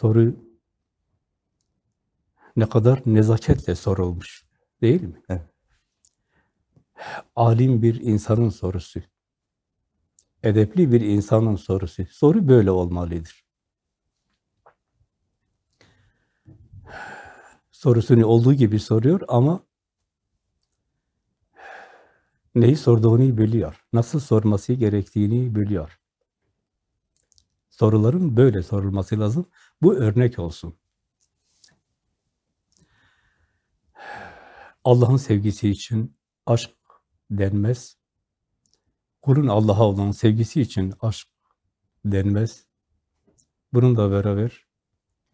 soru ne kadar nezaketle sorulmuş değil mi? Evet. Alim bir insanın sorusu. Edepli bir insanın sorusu. Soru böyle olmalıdır. Sorusunu olduğu gibi soruyor ama neyi sorduğunu biliyor. Nasıl sorması gerektiğini biliyor. Soruların böyle sorulması lazım. Bu örnek olsun. Allah'ın sevgisi için aşk denmez. Kulun Allah'a olan sevgisi için aşk denmez. Bununla beraber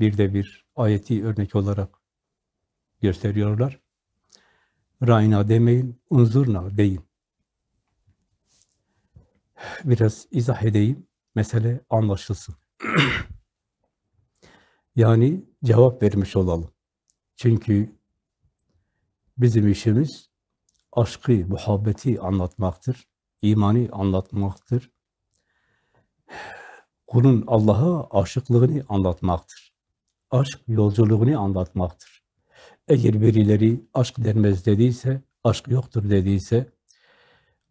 bir de bir ayeti örnek olarak gösteriyorlar. Rayna demeyin, unzurna deyin. Biraz izah edeyim mesele anlaşılsın. yani cevap vermiş olalım. Çünkü bizim işimiz aşkı, muhabbeti anlatmaktır. İmanı anlatmaktır. Kulun Allah'a aşıklığını anlatmaktır. Aşk yolculuğunu anlatmaktır. Eğer birileri aşk denmez dediyse, aşk yoktur dediyse,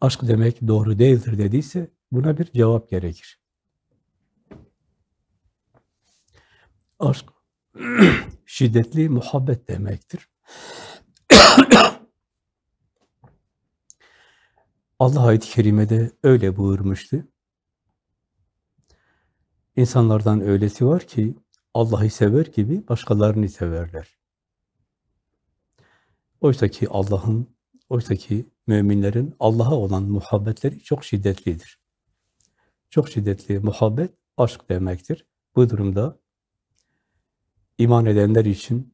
aşk demek doğru değildir dediyse buna bir cevap gerekir. Aşk şiddetli muhabbet demektir. Allah ayet-i kerimede öyle buyurmuştu. İnsanlardan öylesi var ki Allah'ı sever gibi başkalarını severler. Oysa ki Allah'ın, oysa ki müminlerin Allah'a olan muhabbetleri çok şiddetlidir. Çok şiddetli muhabbet aşk demektir. Bu durumda iman edenler için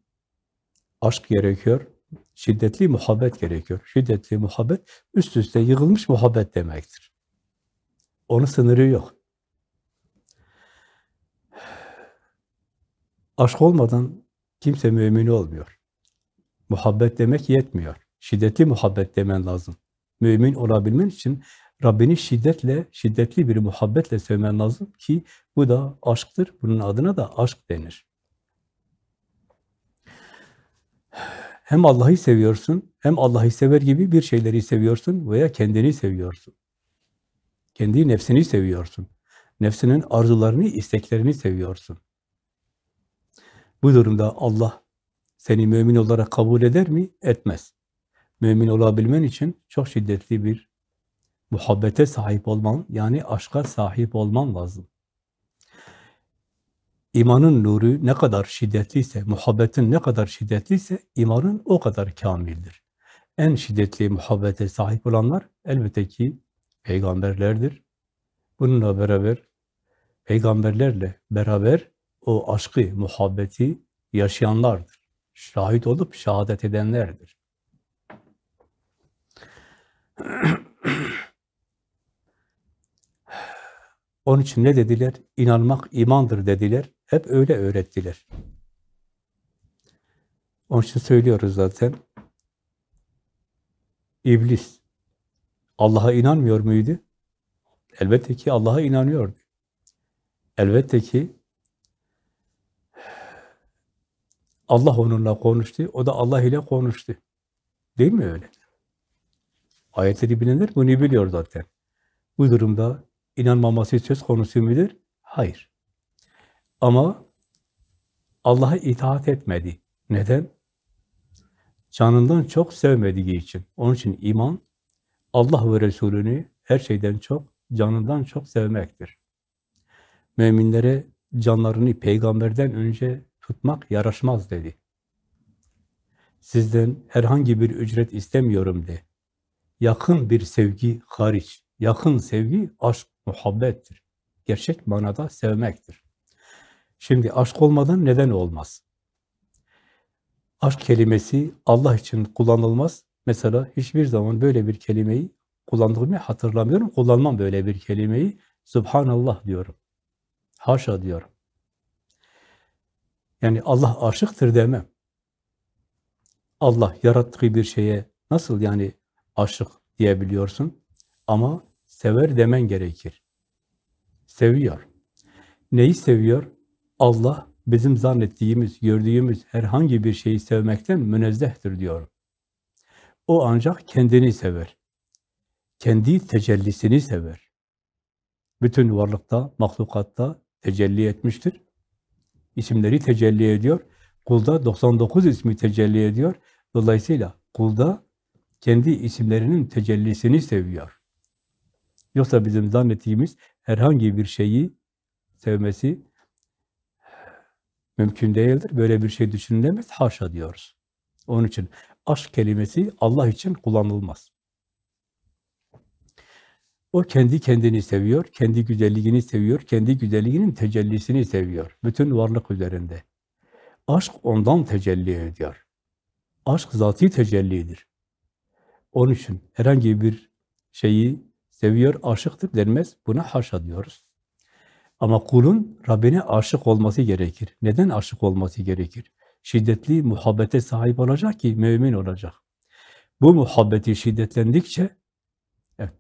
aşk gerekiyor, şiddetli muhabbet gerekiyor. Şiddetli muhabbet üst üste yığılmış muhabbet demektir. Onun sınırı yok. Aşk olmadan kimse mümin olmuyor. Muhabbet demek yetmiyor. Şiddetli muhabbet demen lazım. Mümin olabilmen için Rabbini şiddetle, şiddetli bir muhabbetle sevmen lazım ki bu da aşktır. Bunun adına da aşk denir. Hem Allah'ı seviyorsun, hem Allah'ı sever gibi bir şeyleri seviyorsun veya kendini seviyorsun. Kendi nefsini seviyorsun. Nefsinin arzularını, isteklerini seviyorsun. Bu durumda Allah seni mümin olarak kabul eder mi? Etmez. Mümin olabilmen için çok şiddetli bir muhabbete sahip olman, yani aşka sahip olman lazım. İmanın nuru ne kadar şiddetliyse, muhabbetin ne kadar şiddetliyse imanın o kadar kamildir. En şiddetli muhabbete sahip olanlar elbette ki peygamberlerdir. Bununla beraber peygamberlerle beraber o aşkı, muhabbeti yaşayanlardır. Şahit olup şehadet edenlerdir. Onun için ne dediler? İnanmak imandır dediler. Hep öyle öğrettiler. Onun için söylüyoruz zaten. İblis Allah'a inanmıyor muydu? Elbette ki Allah'a inanıyordu. Elbette ki Allah onunla konuştu, o da Allah ile konuştu. Değil mi öyle? Ayetleri bilenler bunu biliyor zaten. Bu durumda inanmaması söz konusu mudur? Hayır. Ama Allah'a itaat etmedi. Neden? Canından çok sevmediği için. Onun için iman, Allah ve Resulünü her şeyden çok, canından çok sevmektir. Müminlere canlarını peygamberden önce tutmak yaraşmaz dedi. Sizden herhangi bir ücret istemiyorum de. Yakın bir sevgi hariç, yakın sevgi aşk, muhabbettir. Gerçek manada sevmektir. Şimdi aşk olmadan neden olmaz? Aşk kelimesi Allah için kullanılmaz. Mesela hiçbir zaman böyle bir kelimeyi kullandığımı hatırlamıyorum. Kullanmam böyle bir kelimeyi. Subhanallah diyorum. Haşa diyorum. Yani Allah aşıktır demem. Allah yarattığı bir şeye nasıl yani aşık diyebiliyorsun ama sever demen gerekir. Seviyor. Neyi seviyor? Allah bizim zannettiğimiz, gördüğümüz herhangi bir şeyi sevmekten münezzehtir diyorum. O ancak kendini sever. Kendi tecellisini sever. Bütün varlıkta, mahlukatta tecelli etmiştir. İsimleri tecelli ediyor. Kulda 99 ismi tecelli ediyor. Dolayısıyla kulda kendi isimlerinin tecellisini seviyor. Yoksa bizim zannettiğimiz herhangi bir şeyi sevmesi, mümkün değildir. Böyle bir şey düşünülemez. Haşa diyoruz. Onun için aşk kelimesi Allah için kullanılmaz. O kendi kendini seviyor, kendi güzelliğini seviyor, kendi güzelliğinin tecellisini seviyor. Bütün varlık üzerinde. Aşk ondan tecelli ediyor. Aşk zatî tecellidir. Onun için herhangi bir şeyi seviyor, aşıktır denmez. Buna haşa diyoruz. Ama kulun Rabbine aşık olması gerekir. Neden aşık olması gerekir? Şiddetli muhabbete sahip olacak ki mümin olacak. Bu muhabbeti şiddetlendikçe evet,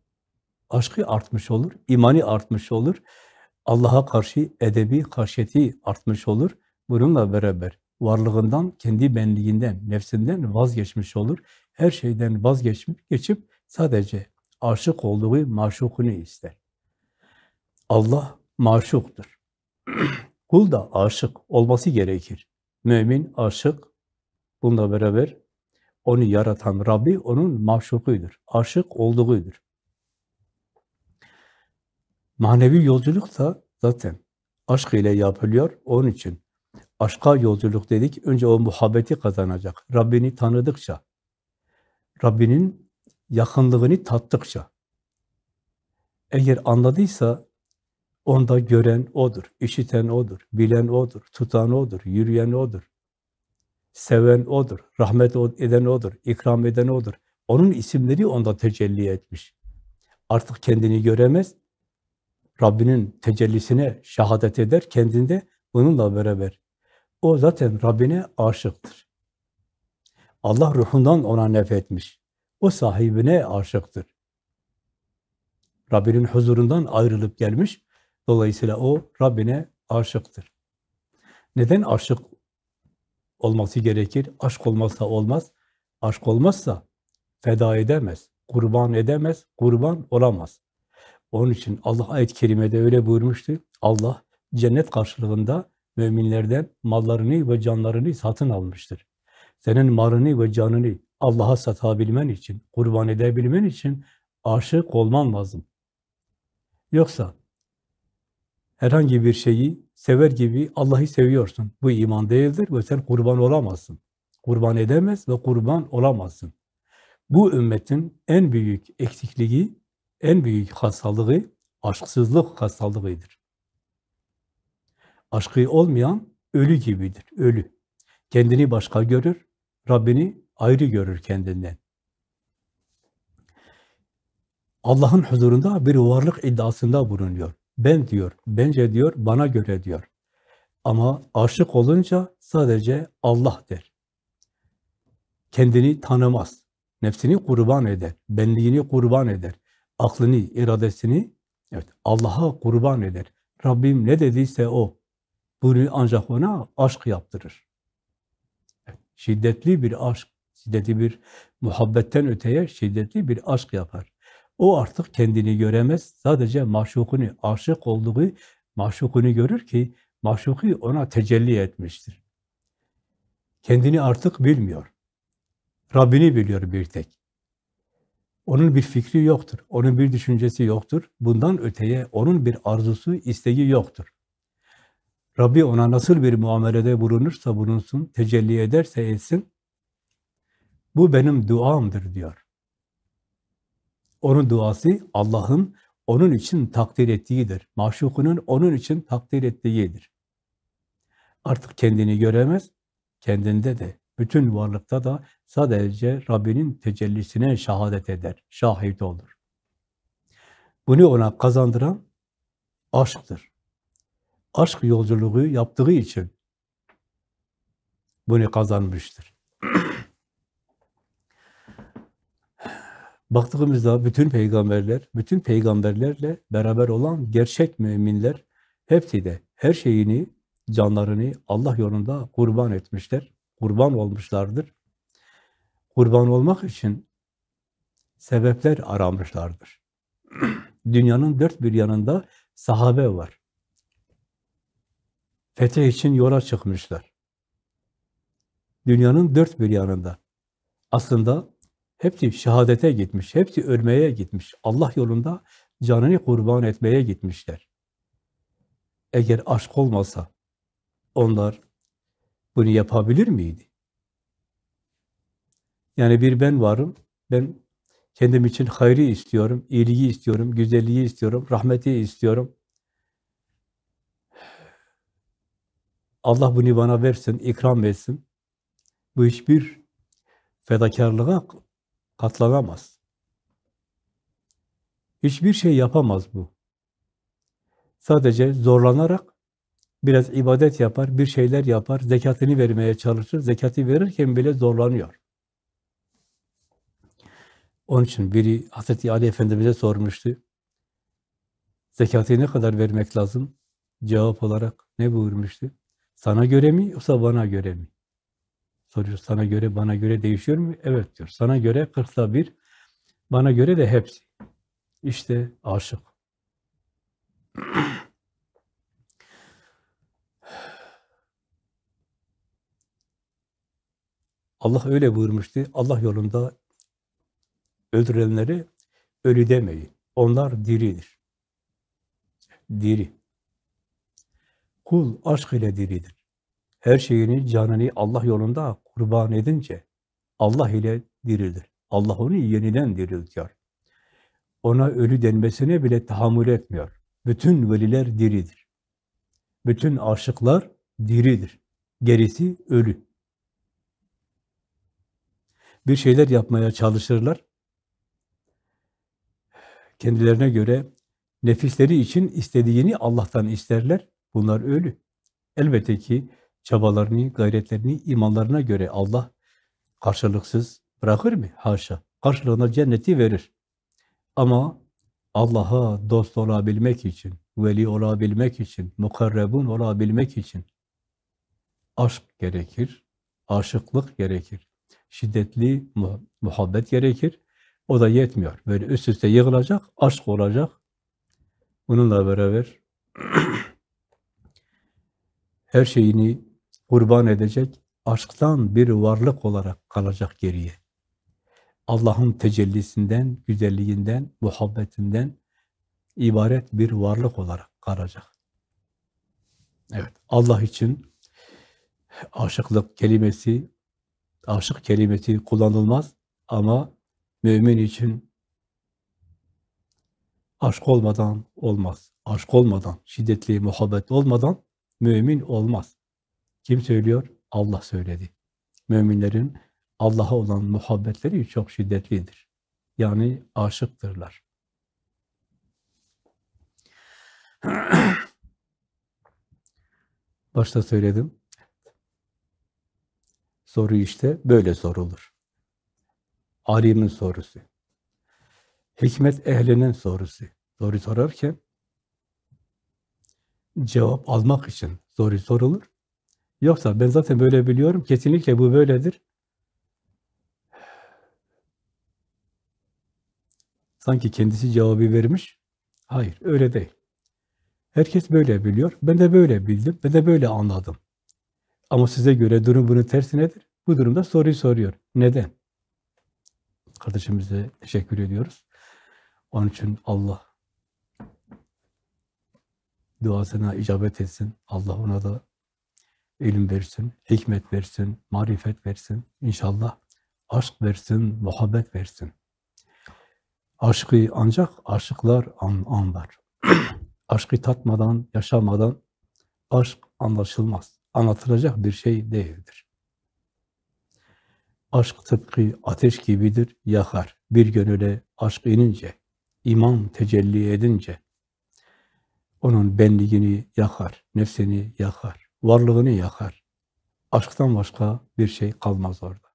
aşkı artmış olur, imani artmış olur, Allah'a karşı edebi, karşiyeti artmış olur. Bununla beraber varlığından, kendi benliğinden, nefsinden vazgeçmiş olur. Her şeyden vazgeçip geçip sadece aşık olduğu maşukunu ister. Allah maşuktur. Kul da aşık olması gerekir. Mümin aşık, bununla beraber onu yaratan Rabbi onun maşukuydur, aşık olduğudur. Manevi yolculuk da zaten aşk ile yapılıyor, onun için. Aşka yolculuk dedik, önce o muhabbeti kazanacak. Rabbini tanıdıkça, Rabbinin yakınlığını tattıkça. Eğer anladıysa Onda gören O'dur, işiten O'dur, bilen O'dur, tutan O'dur, yürüyen O'dur, seven O'dur, rahmet eden O'dur, ikram eden O'dur. Onun isimleri onda tecelli etmiş. Artık kendini göremez, Rabbinin tecellisine şehadet eder kendinde bununla beraber. O zaten Rabbine aşıktır. Allah ruhundan ona nefetmiş. O sahibine aşıktır. Rabbinin huzurundan ayrılıp gelmiş, Dolayısıyla o Rabbine aşıktır. Neden aşık olması gerekir? Aşk olmazsa olmaz. Aşk olmazsa feda edemez, kurban edemez, kurban olamaz. Onun için Allah ayet-i kerimede öyle buyurmuştu. Allah cennet karşılığında müminlerden mallarını ve canlarını satın almıştır. Senin marını ve canını Allah'a satabilmen için, kurban edebilmen için aşık olman lazım. Yoksa herhangi bir şeyi sever gibi Allah'ı seviyorsun. Bu iman değildir ve sen kurban olamazsın. Kurban edemez ve kurban olamazsın. Bu ümmetin en büyük eksikliği, en büyük hastalığı aşksızlık hastalığıdır. Aşkı olmayan ölü gibidir, ölü. Kendini başka görür, Rabbini ayrı görür kendinden. Allah'ın huzurunda bir varlık iddiasında bulunuyor. Ben diyor, bence diyor, bana göre diyor. Ama aşık olunca sadece Allah der. Kendini tanımaz. Nefsini kurban eder. Benliğini kurban eder. Aklını, iradesini evet Allah'a kurban eder. Rabbim ne dediyse o. Bunu ancak ona aşk yaptırır. şiddetli bir aşk, şiddetli bir muhabbetten öteye şiddetli bir aşk yapar. O artık kendini göremez. Sadece maşukunu, aşık olduğu maşukunu görür ki maşuku ona tecelli etmiştir. Kendini artık bilmiyor. Rabbini biliyor bir tek. Onun bir fikri yoktur. Onun bir düşüncesi yoktur. Bundan öteye onun bir arzusu, isteği yoktur. Rabbi ona nasıl bir muamelede bulunursa bulunsun, tecelli ederse etsin, bu benim duamdır diyor. Onun duası Allah'ın onun için takdir ettiğidir. Maşukunun onun için takdir ettiğidir. Artık kendini göremez, kendinde de, bütün varlıkta da sadece Rabbinin tecellisine şahadet eder, şahit olur. Bunu ona kazandıran aşktır. Aşk yolculuğu yaptığı için bunu kazanmıştır. Baktığımızda bütün peygamberler, bütün peygamberlerle beraber olan gerçek müminler hepsi de her şeyini, canlarını Allah yolunda kurban etmişler, kurban olmuşlardır. Kurban olmak için sebepler aramışlardır. Dünyanın dört bir yanında sahabe var. Fetih için yola çıkmışlar. Dünyanın dört bir yanında. Aslında Hepsi şehadete gitmiş, hepsi ölmeye gitmiş. Allah yolunda canını kurban etmeye gitmişler. Eğer aşk olmasa onlar bunu yapabilir miydi? Yani bir ben varım, ben kendim için hayrı istiyorum, iyiliği istiyorum, güzelliği istiyorum, rahmeti istiyorum. Allah bunu bana versin, ikram etsin. Bu hiçbir fedakarlığa katlanamaz. Hiçbir şey yapamaz bu. Sadece zorlanarak biraz ibadet yapar, bir şeyler yapar, zekatını vermeye çalışır. Zekatı verirken bile zorlanıyor. Onun için biri Hazreti Ali Efendimiz'e sormuştu. Zekatı ne kadar vermek lazım? Cevap olarak ne buyurmuştu? Sana göre mi yoksa bana göre mi? Soruyor sana göre bana göre değişiyor mu? Evet diyor. Sana göre kırkta bir, bana göre de hepsi. İşte aşık. Allah öyle buyurmuştu. Allah yolunda öldürülenleri ölü demeyin. Onlar diridir. Diri. Kul aşk ile diridir her şeyini, canını Allah yolunda kurban edince Allah ile dirildir. Allah onu yeniden diriltiyor. Ona ölü denmesine bile tahammül etmiyor. Bütün veliler diridir. Bütün aşıklar diridir. Gerisi ölü. Bir şeyler yapmaya çalışırlar. Kendilerine göre nefisleri için istediğini Allah'tan isterler. Bunlar ölü. Elbette ki çabalarını, gayretlerini, imanlarına göre Allah karşılıksız bırakır mı? Haşa. Karşılığına cenneti verir. Ama Allah'a dost olabilmek için, veli olabilmek için, mukarrebun olabilmek için aşk gerekir, aşıklık gerekir, şiddetli muhabbet gerekir. O da yetmiyor. Böyle üst üste yığılacak, aşk olacak. Bununla beraber her şeyini kurban edecek, aşktan bir varlık olarak kalacak geriye. Allah'ın tecellisinden, güzelliğinden, muhabbetinden ibaret bir varlık olarak kalacak. Evet, Allah için aşıklık kelimesi, aşık kelimesi kullanılmaz ama mümin için aşk olmadan olmaz. Aşk olmadan, şiddetli muhabbet olmadan mümin olmaz. Kim söylüyor? Allah söyledi. Müminlerin Allah'a olan muhabbetleri çok şiddetlidir. Yani aşıktırlar. Başta söyledim. Soru işte böyle sorulur. Alimin sorusu. Hikmet ehlinin sorusu. Soru sorarken cevap almak için soru sorulur. Yoksa ben zaten böyle biliyorum, kesinlikle bu böyledir. Sanki kendisi cevabı vermiş. Hayır, öyle değil. Herkes böyle biliyor, ben de böyle bildim, ben de böyle anladım. Ama size göre durum bunun tersi nedir? Bu durumda soruyu soruyor. Neden? Kardeşimize teşekkür ediyoruz. Onun için Allah duasına icabet etsin. Allah ona da ilim versin, hikmet versin, marifet versin. İnşallah aşk versin, muhabbet versin. Aşkı ancak aşıklar an, anlar. Aşkı tatmadan, yaşamadan aşk anlaşılmaz. Anlatılacak bir şey değildir. Aşk tıpkı ateş gibidir, yakar. Bir gönüle aşk inince, iman tecelli edince, onun benliğini yakar, nefsini yakar varlığını yakar. Aşktan başka bir şey kalmaz orada.